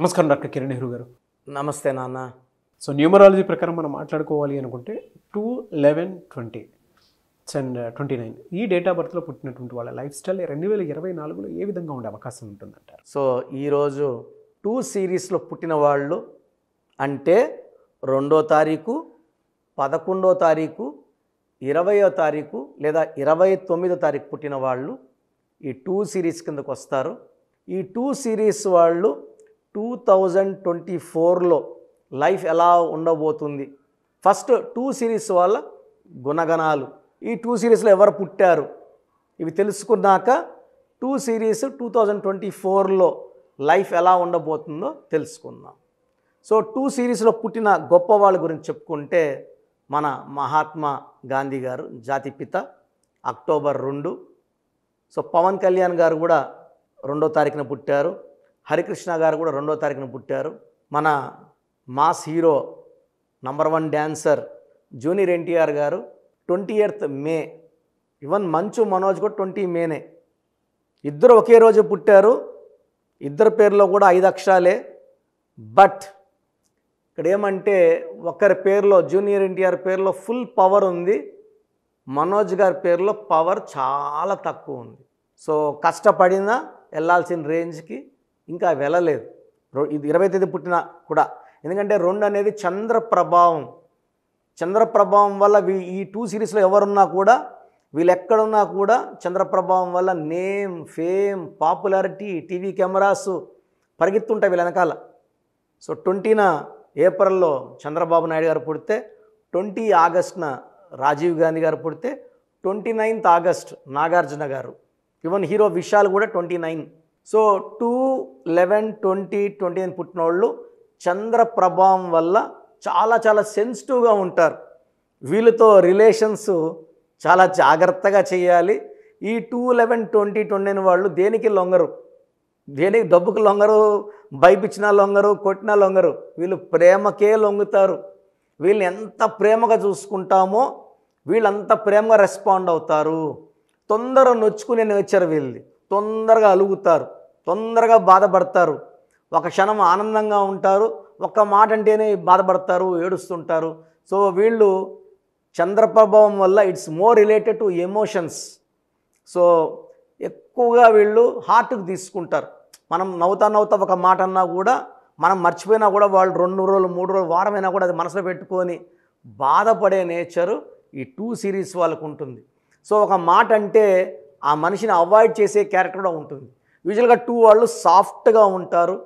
నమస్కారం డాక్టర్ కిరణ్ నెహ్రూ గారు నమస్తే నాన్న సో న్యూమరాలజీ ప్రకారం మనం మాట్లాడుకోవాలి అనుకుంటే two eleven twenty and twenty nine ఈ డేట్ ఆఫ్ బర్త్లో పుట్టినటువంటి వాళ్ళ లైఫ్ స్టైల్ రెండు వేల ఇరవై నాలుగులో ఏ విధంగా ఉండే అవకాశం ఉంటుందంటారు సో ఈరోజు టూ సిరీస్లో పుట్టిన వాళ్ళు అంటే రెండో తారీఖు పదకొండో తారీఖు ఇరవయో తారీఖు లేదా ఇరవై తొమ్మిదో తారీఖు పుట్టిన వాళ్ళు ఈ టూ సిరీస్ కిందకు వస్తారు ఈ టూ సిరీస్ వాళ్ళు టూ థౌజండ్ ట్వంటీ ఫోర్లో లైఫ్ ఎలా ఉండబోతుంది ఫస్ట్ టూ సిరీస్ వాళ్ళ గుణగణాలు ఈ టూ సిరీస్లో ఎవరు పుట్టారు ఇవి తెలుసుకున్నాక two series two thousand twenty ఫోర్లో లైఫ్ ఎలా ఉండబోతుందో తెలుసుకుందాం సో టూ సిరీస్లో పుట్టిన గొప్ప వాళ్ళ గురించి చెప్పుకుంటే మన మహాత్మా గాంధీ గారు జాతిపిత అక్టోబర్ రెండు సో పవన్ కళ్యాణ్ గారు కూడా రెండో తారీఖున పుట్టారు హరికృష్ణ గారు కూడా రెండో తారీఖున పుట్టారు మన mass hero number one dancer junior NTR garu twenty eighth మే ఈవన్ మంచు మనోజ్ కూడా ట్వంటీ మేనే ఇద్దరు ఒకే రోజు పుట్టారు ఇద్దరు పేర్లో కూడా ఐదు అక్షరాలే బట్ ఇక్కడ ఏమంటే ఒకరి పేరులో జూనియర్ ఎన్టీఆర్ పేరులో ఫుల్ పవర్ ఉంది మనోజ్ గారి పేరులో పవర్ చాలా తక్కువ ఉంది సో కష్టపడినా వెళ్ళాల్సిన రేంజ్కి ఇంకా వెళ్ళలేదు ఇరవై తేదీ పుట్టిన కూడా ఎందుకంటే రెండు అనేది చంద్ర ప్రభావం చంద్ర ప్రభావం వల్ల ఈ టూ సిరీస్లో ఎవరున్నా కూడా వీళ్ళు ఎక్కడున్నా కూడా చంద్ర ప్రభావం వల్ల name fame popularity TV cameras పరిగెత్తుంటాయి వీళ్ళ వెనకాల సో ట్వంటీన ఏప్రిల్లో చంద్రబాబు నాయుడు గారు పుడితే ట్వంటీ ఆగస్ట్న రాజీవ్ గాంధీ గారు పుడితే ట్వంటీ నైన్త్ ఆగస్ట్ నాగార్జున గారు ఈవెన్ హీరో విశాల్ కూడా twenty nine so two eleven twenty twenty అని పుట్టినోళ్ళు చంద్ర ప్రభావం వల్ల చాలా చాలా సెన్సిటివ్గా ఉంటారు వీళ్ళతో రిలేషన్స్ చాలా జాగ్రత్తగా చేయాలి ఈ టూ లెవెన్ ట్వంటీ ట్వంటీ వాళ్ళు దేనికి లొంగరు దేనికి డబ్బుకి లొంగరు భయపించినా లొంగరు కొట్టినా లొంగరు వీళ్ళు ప్రేమకే లొంగుతారు వీళ్ళని ఎంత ప్రేమగా చూసుకుంటామో వీళ్ళంత ప్రేమగా రెస్పాండ్ అవుతారు తొందర నొచ్చుకునే వచ్చారు వీళ్ళది తొందరగా అలుగుతారు తొందరగా బాధపడతారు ఒక క్షణం ఆనందంగా ఉంటారు ఒక్క మాట అంటేనే బాధపడతారు ఏడుస్తుంటారు సో వీళ్ళు చంద్రప్రభావం వల్ల it's more related to emotions so ఎక్కువగా వీళ్ళు హార్ట్కి తీసుకుంటారు మనం నవ్వుతా నవ్వుతా ఒక మాట అన్నా కూడా మనం మర్చిపోయినా కూడా వాళ్ళు రెండు రోజులు మూడు రోజులు వారమైనా కూడా అది మనసులో పెట్టుకొని బాధపడే నేచరు ఈ టూ సిరీస్ వాళ్ళకు ఉంటుంది సో ఒక మాట అంటే ఆ మనిషిని అవాయిడ్ చేసే క్యారెక్టర్ కూడా ఉంటుంది యూజువల్గా టూ వాళ్ళు సాఫ్ట్గా ఉంటారు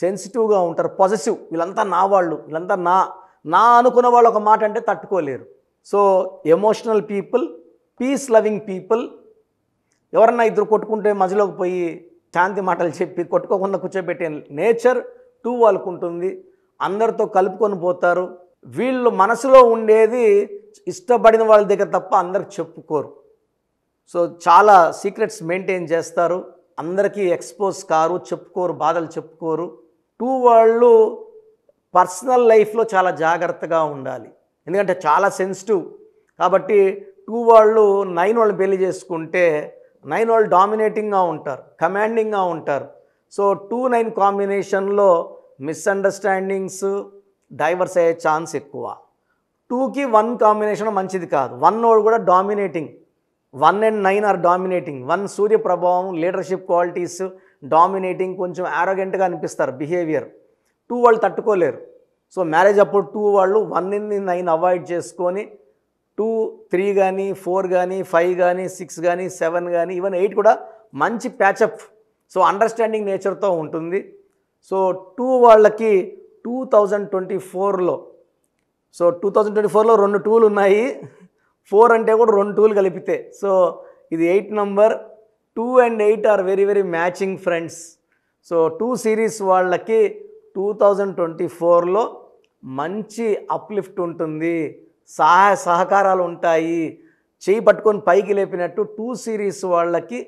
సెన్సిటివ్గా ఉంటారు పాజిటివ్ వీళ్ళంతా నా వాళ్ళు వీళ్ళంతా నా నా అనుకున్న వాళ్ళు ఒక మాట అంటే తట్టుకోలేరు so emotional people peace loving people ఎవరన్నా ఇద్దరు కొట్టుకుంటే మధ్యలోకి పోయి శాంతి మాటలు చెప్పి కొట్టుకోకుండా కూర్చోబెట్టే నేచర్ టూ వాళ్ళకు ఉంటుంది అందరితో కలుపుకొని పోతారు వీళ్ళు మనసులో ఉండేది ఇష్టపడిన వాళ్ళ దగ్గర తప్ప అందరికి చెప్పుకోరు సో చాలా సీక్రెట్స్ మెయింటైన్ చేస్తారు అందరికీ ఎక్స్పోజ్ కారు చెప్పుకోరు బాధలు చెప్పుకోరు టూ వాళ్ళు పర్సనల్ లైఫ్లో చాలా జాగ్రత్తగా ఉండాలి ఎందుకంటే చాలా సెన్సిటివ్ కాబట్టి టూ వాళ్ళు నైన్ వాళ్ళు పెళ్లి చేసుకుంటే నైన్ వాళ్ళు డామినేటింగ్గా ఉంటారు కమాండింగ్గా ఉంటారు సో టూ నైన్ కాంబినేషన్లో మిస్అండర్స్టాండింగ్స్ డైవర్స్ అయ్యే ఛాన్స్ ఎక్కువ టూకి వన్ కాంబినేషన్ మంచిది కాదు వన్ కూడా dominating one and nine are dominating one సూర్య ప్రభావం లీడర్షిప్ క్వాలిటీస్ డామినేటింగ్ కొంచెం ఆరోగెంట్గా అనిపిస్తారు బిహేవియర్ టూ వాళ్ళు తట్టుకోలేరు సో మ్యారేజ్ అప్పుడు టూ వాళ్ళు వన్ ఇన్ నైన్ అవాయిడ్ చేసుకొని టూ త్రీ కానీ ఫోర్ కానీ ఫైవ్ కానీ సిక్స్ కానీ సెవెన్ కానీ ఈవెన్ ఎయిట్ కూడా మంచి ప్యాచప్ సో అండర్స్టాండింగ్ నేచర్తో ఉంటుంది సో టూ వాళ్ళకి టూ థౌజండ్ ట్వంటీ ఫోర్లో సో టూ థౌజండ్ ట్వంటీ ఫోర్లో రెండు టూలు ఉన్నాయి ఫోర్ అంటే కూడా రెండు టూలు కలిపితే సో ఇది eight number two and eight are very very matching friends so two series వాళ్ళకి టూ థౌజండ్ ట్వంటీ ఫోర్లో మంచి అప్లిఫ్ట్ ఉంటుంది సహాయ సహకారాలు ఉంటాయి చేయి పట్టుకొని పైకి లేపినట్టు టూ సిరీస్ వాళ్ళకి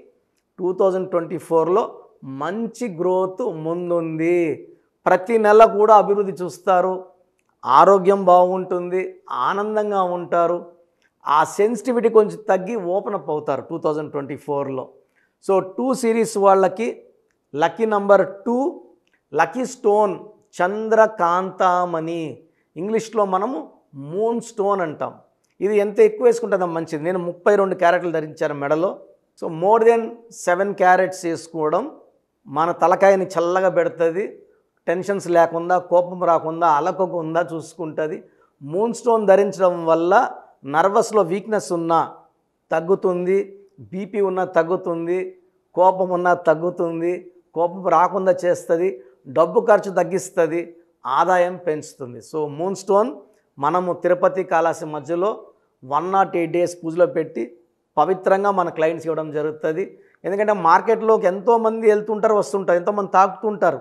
టూ థౌజండ్ ట్వంటీ ఫోర్లో మంచి గ్రోత్ ముందుంది ప్రతి నెల కూడా అభివృద్ధి చూస్తారు ఆరోగ్యం బాగుంటుంది ఆనందంగా ఉంటారు ఆ సెన్సిటివిటీ కొంచెం తగ్గి ఓపెన్ అప్ అవుతారు టూ థౌజండ్ ట్వంటీ ఫోర్లో సో టూ సిరీస్ వాళ్ళకి lucky number two lucky stone చంద్రకాంతామణి ఇంగ్లీష్లో మనము మూన్ స్టోన్ అంటాం ఇది ఎంత ఎక్కువ వేసుకుంటుందా మంచిది నేను ముప్పై రెండు క్యారెట్లు ధరించాను మెడలో so more than seven carats వేసుకోవడం మన తలకాయని చల్లగా పెడుతుంది టెన్షన్స్ లేకుండా కోపం రాకుండా అలకొక ఉందా చూసుకుంటుంది మూన్ స్టోన్ ధరించడం వల్ల నర్వస్లో వీక్నెస్ ఉన్నా తగ్గుతుంది బీపీ ఉన్నా తగ్గుతుంది కోపం ఉన్నా తగ్గుతుంది కోపం రాకుండా చేస్తుంది డబ్బు ఖర్చు తగ్గిస్తుంది ఆదాయం పెంచుతుంది సో మూన్ స్టోన్ మనము తిరుపతి కాలాసి మధ్యలో వన్ నాట్ ఎయిట్ డేస్ పూజలో పెట్టి పవిత్రంగా మన క్లయింట్స్ ఇవ్వడం జరుగుతుంది ఎందుకంటే మార్కెట్లోకి ఎంతోమంది వెళ్తుంటారు వస్తుంటారు ఎంతోమంది తాకుతుంటారు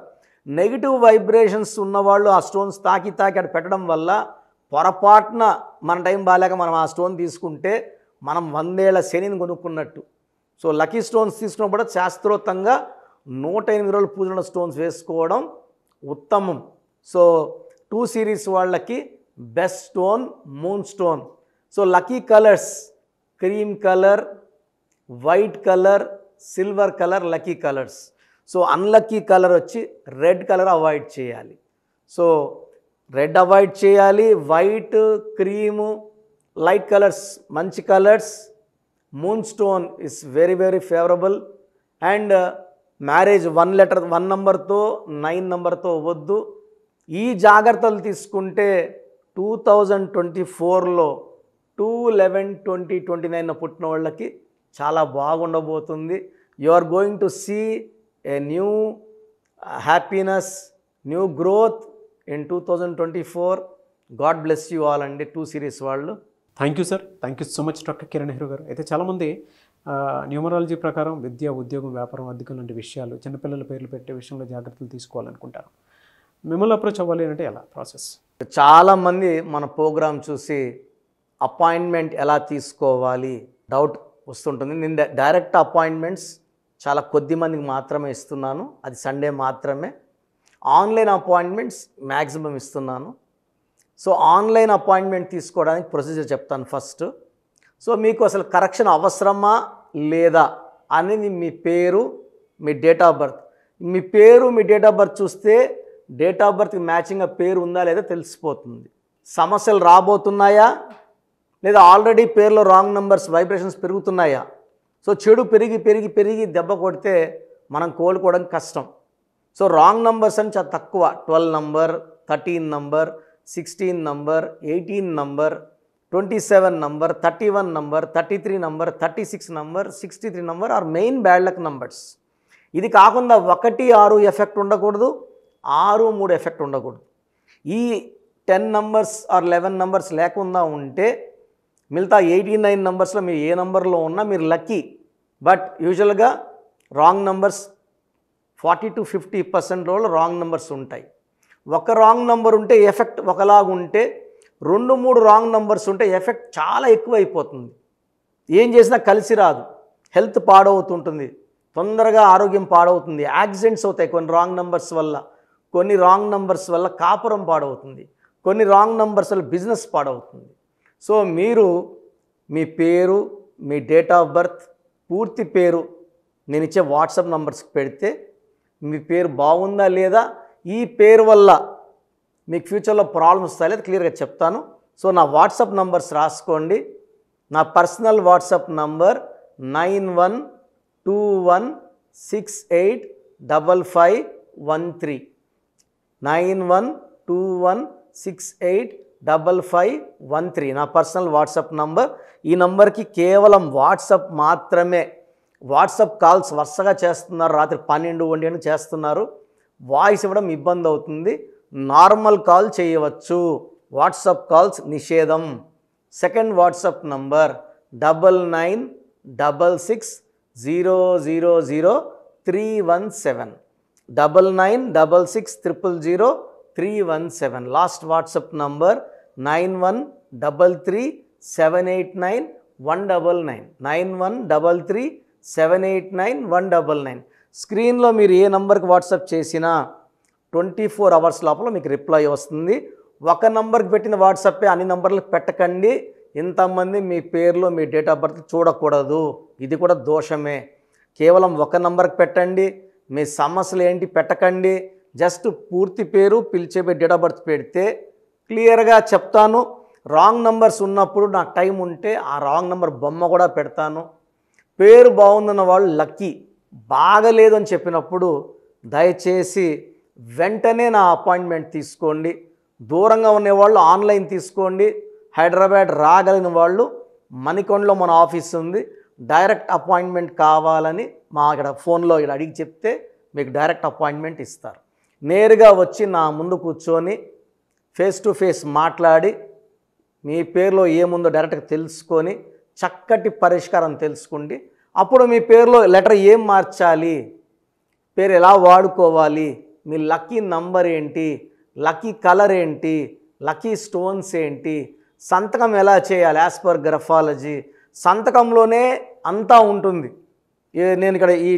నెగిటివ్ వైబ్రేషన్స్ ఉన్నవాళ్ళు ఆ స్టోన్స్ తాకి తాకి అక్కడ పెట్టడం వల్ల పొరపాటున మన టైం బాగాలేక మనం ఆ స్టోన్ తీసుకుంటే మనం వందేళ్ల శనిని కొనుక్కున్నట్టు సో లక్కీ స్టోన్స్ తీసుకున్నప్పుడు శాస్త్రోత్తంగా నూట ఎనిమిది రోజులు పూజన స్టోన్స్ వేసుకోవడం ఉత్తమం సో టూ సిరీస్ వాళ్ళకి best stone moon stone so lucky colours cream colour white colour silver colour lucky colours so unlucky colour వచ్చి రెడ్ కలర్ అవాయిడ్ చేయాలి సో రెడ్ అవాయిడ్ చేయాలి వైట్ క్రీము లైట్ కలర్స్ మంచి colours moon stone is very very favourable and marriage one letter one నంబర్తో నైన్ నంబర్తో వద్దు ఈ జాగ్రత్తలు తీసుకుంటే టూ థౌజండ్ ట్వంటీ ఫోర్లో two eleven twenty twenty nine పుట్టిన వాళ్ళకి చాలా బాగుండబోతుంది you are going to see a new happiness new growth in two thousand twenty four God bless you all అండి టూ సిరీస్ వాళ్ళు thank you sir thank you so much doctor Kiran Nehru garu అయితే చాలామంది numerology ప్రకారం విద్య ఉద్యోగం వ్యాపారం అధికం లాంటి విషయాలు చిన్నపిల్లల పేర్లు పెట్టే విషయంలో జాగ్రత్తలు తీసుకోవాలనుకుంటారు మిమ్మల్ని అప్రోచ్ అవ్వాలి అంటే ఎలా ప్రాసెస్ చాలామంది మన ప్రోగ్రాం చూసి అపాయింట్మెంట్ ఎలా తీసుకోవాలి డౌట్ వస్తుంటుంది నేను డైరెక్ట్ అపాయింట్మెంట్స్ చాలా కొద్ది మందికి మాత్రమే ఇస్తున్నాను అది సండే మాత్రమే ఆన్లైన్ అపాయింట్మెంట్స్ మ్యాక్సిమం ఇస్తున్నాను సో ఆన్లైన్ అపాయింట్మెంట్ తీసుకోవడానికి ప్రొసీజర్ చెప్తాను ఫస్ట్ సో మీకు అసలు కరెక్షన్ అవసరమా లేదా అనేది మీ పేరు మీ డేట్ ఆఫ్ బర్త్ మీ పేరు మీ డేట్ ఆఫ్ బర్త్ చూస్తే డేట్ ఆఫ్ బర్త్కి మ్యాచింగ్గా పేరు ఉందా లేదా తెలిసిపోతుంది సమస్యలు రాబోతున్నాయా లేదా ఆల్రెడీ పేర్లో రాంగ్ నెంబర్స్ వైబ్రేషన్స్ పెరుగుతున్నాయా సో చెడు పెరిగి పెరిగి పెరిగి దెబ్బ కొడితే మనం కోలుకోవడం కష్టం సో రాంగ్ నంబర్స్ అని చాలా తక్కువ twelve number thirteen number sixteen number eighteen number twenty seven number thirty one number thirty three number thirty six number sixty three number are main bad luck numbers ఇది కాకుండా ఒకటి ఆరు effect ఉండకూడదు ఆరు మూడు ఎఫెక్ట్ ఉండకూడదు ఈ ten numbers or eleven numbers లేకుండా ఉంటే మిగతా ఎయిటీ నైన్ నంబర్స్లో మీరు ఏ నంబర్లో ఉన్నా మీరు లక్కీ బట్ యూజువల్గా wrong numbers forty to fifty percent wrong numbers ఉంటాయి ఒక రాంగ్ నెంబర్ ఉంటే ఎఫెక్ట్ ఒకలాగా ఉంటే రెండు మూడు రాంగ్ నెంబర్స్ ఉంటే ఎఫెక్ట్ చాలా ఎక్కువ అయిపోతుంది ఏం చేసినా కలిసి రాదు హెల్త్ పాడవుతుంటుంది తొందరగా ఆరోగ్యం పాడవుతుంది యాక్సిడెంట్స్ అవుతాయి కొన్ని రాంగ్ నెంబర్స్ వల్ల కొన్ని రాంగ్ నెంబర్స్ వల్ల కాపురం పాడవుతుంది కొన్ని రాంగ్ నెంబర్స్ వల్ల బిజినెస్ పాడవుతుంది సో మీరు మీ పేరు మీ డేట్ ఆఫ్ బర్త్ పూర్తి పేరు నేను ఇచ్చే వాట్సాప్ నెంబర్స్కి పెడితే మీ పేరు బాగుందా లేదా ఈ పేరు వల్ల మీకు ఫ్యూచర్లో ప్రాబ్లమ్స్ వస్తాయి లేదా క్లియర్గా చెప్తాను సో నా వాట్సాప్ నంబర్స్ రాసుకోండి నా personal WhatsApp number nine one two one six eight double five one three nine one two one six eight double five one three నా పర్సనల్ వాట్సాప్ నంబర్ ఈ నంబర్కి కేవలం వాట్సాప్ మాత్రమే వాట్సాప్ కాల్స్ వరుసగా చేస్తున్నారు రాత్రి పన్నెండు ఒంటి చేస్తున్నారు వాయిస్ ఇవ్వడం ఇబ్బంది అవుతుంది నార్మల్ కాల్ చేయవచ్చు వాట్సాప్ కాల్స్ నిషేధం second WhatsApp number double nine double six zero zero zero three one seven double nine double six triple zero three one seven last WhatsApp number nine one double three seven eight nine one double nine nine one double three seven eight nine one double nine స్క్రీన్లో మీరు ఏ నంబర్కి WhatsApp చేసినా twenty four hours లోపల మీకు reply వస్తుంది ఒక నంబర్కి పెట్టిన వాట్సాపే అన్ని నంబర్లకు పెట్టకండి ఇంతమంది మీ పేర్లో మీ డేట్ ఆఫ్ బర్త్ చూడకూడదు ఇది కూడా దోషమే కేవలం ఒక నంబర్కి పెట్టండి మీ సమస్యలు ఏంటి పెట్టకండి జస్ట్ పూర్తి పేరు పిలిచే డేట్ ఆఫ్ బర్త్ పెడితే క్లియర్గా చెప్తాను రాంగ్ నంబర్స్ ఉన్నప్పుడు నాకు టైం ఉంటే ఆ రాంగ్ నంబర్ బొమ్మ కూడా పెడతాను పేరు బాగుందన్న వాళ్ళు లక్కీ బాగలేదు అని చెప్పినప్పుడు దయచేసి వెంటనే నా అపాయింట్మెంట్ తీసుకోండి దూరంగా ఉండేవాళ్ళు ఆన్లైన్ తీసుకోండి హైదరాబాద్ రాగలిగిన వాళ్ళు మణికొండలో మన ఆఫీస్ ఉంది డైరెక్ట్ అపాయింట్మెంట్ కావాలని మా ఇక్కడ ఫోన్లో ఇక్కడ అడిగి చెప్తే మీకు డైరెక్ట్ అపాయింట్మెంట్ ఇస్తారు నేరుగా వచ్చి నా ముందు కూర్చొని ఫేస్ టు ఫేస్ మాట్లాడి మీ పేరులో ఏముందో డైరెక్ట్గా తెలుసుకొని చక్కటి పరిష్కారం తెలుసుకోండి అప్పుడు మీ పేరులో లెటర్ ఏం మార్చాలి పేరు ఎలా వాడుకోవాలి మీ లక్కీ నంబర్ ఏంటి లక్కీ కలర్ ఏంటి లక్కీ స్టోన్స్ ఏంటి సంతకం ఎలా చేయాలి యాజ్ పర్ గ్రఫాలజీ సంతకంలోనే అంతా ఉంటుంది నేను ఇక్కడ ఈ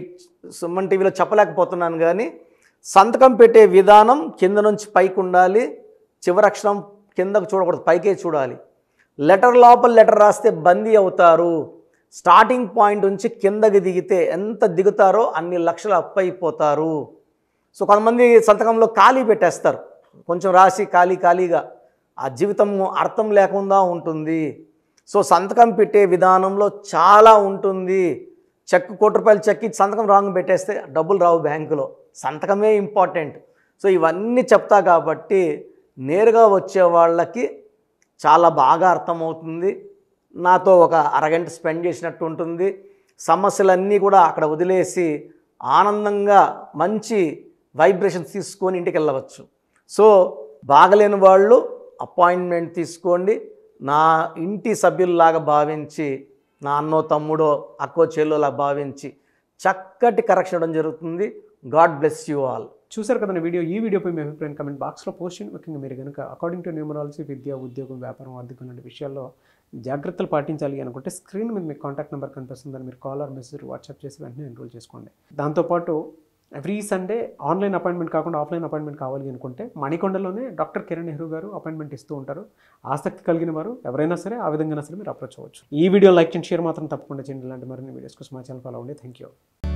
సుమన్ టీవీలో చెప్పలేకపోతున్నాను కానీ సంతకం పెట్టే విధానం కింద నుంచి పైకి ఉండాలి చివరక్షరం కిందకు చూడకూడదు పైకే చూడాలి లెటర్ లోపల లెటర్ రాస్తే బందీ అవుతారు స్టార్టింగ్ పాయింట్ నుంచి కిందకి దిగితే ఎంత దిగుతారో అన్ని లక్షలు అప్పైపోతారు సో కొంతమంది సంతకంలో ఖాళీ పెట్టేస్తారు కొంచెం రాసి ఖాళీ ఖాళీగా ఆ జీవితం అర్థం లేకుండా ఉంటుంది సో సంతకం పెట్టే విధానంలో చాలా ఉంటుంది చెక్ కోటి రూపాయలు చెక్ ఇచ్చి సంతకం రాంగ్ పెట్టేస్తే డబ్బులు రావు బ్యాంకులో సంతకమే ఇంపార్టెంట్ సో ఇవన్నీ చెప్తా కాబట్టి నేరుగా వచ్చే వాళ్ళకి చాలా బాగా అర్థమవుతుంది నాతో ఒక అరగంట స్పెండ్ చేసినట్టు ఉంటుంది సమస్యలన్నీ కూడా అక్కడ వదిలేసి ఆనందంగా మంచి వైబ్రేషన్స్ తీసుకొని ఇంటికి వెళ్ళవచ్చు సో బాగలేని వాళ్ళు అపాయింట్మెంట్ తీసుకోండి నా ఇంటి సభ్యుల్లాగా భావించి నా అన్నో తమ్ముడో అక్కో చెల్లెలా భావించి చక్కటి కరెక్షన్ ఇవ్వడం జరుగుతుంది గాడ్ బ్లెస్ యూ ఆల్ చూశారు కదా వీడియో ఈ వీడియోపై మీ అభిప్రాయం కమెంట్ బాక్స్లో పోస్ట్ చేయండి ముఖ్యంగా మీరు కనుక అకార్డింగ్ టు న్యూమరాలజీ విద్య ఉద్యోగం వ్యాపారం అద్దెకం లాంటి విషయాల్లో జాగ్రత్తలు పాటించాలి అనుకుంటే స్క్రీన్ మీద మీ కాంటాక్ట్ నెంబర్ కనిపిస్తుంది మీరు కాల్ ఆర్ మెసేజ్ వాట్సాప్ చేసి వెంటనే ఎన్రోల్ చేసుకోండి దాంతోపాటు ఎవ్రీ సండే ఆన్లైన్ అపాయింట్మెంట్ కాకుండా ఆఫ్లైన్ అపాయింట్మెంట్ కావాలి అనుకుంటే మణికొండలోనే డాక్టర్ కిరణ్ నెహ్రూ గారు అపాయింట్మెంట్ ఇస్తూ ఉంటారు ఆసక్తి కలిగిన వారు ఎవరైనా సరే ఆ విధంగా సరే మీరు అప్రోచ్ అవ్వచ్చు ఈ వీడియో లైక్ అండ్ షేర్ మాత్రం తప్పకుండా చేయండి ఇలాంటి మరిన్ని వీడియోస్ కోసం మా ఛానల్ ఫాలో అవ్వండి థ్యాంక్ యూ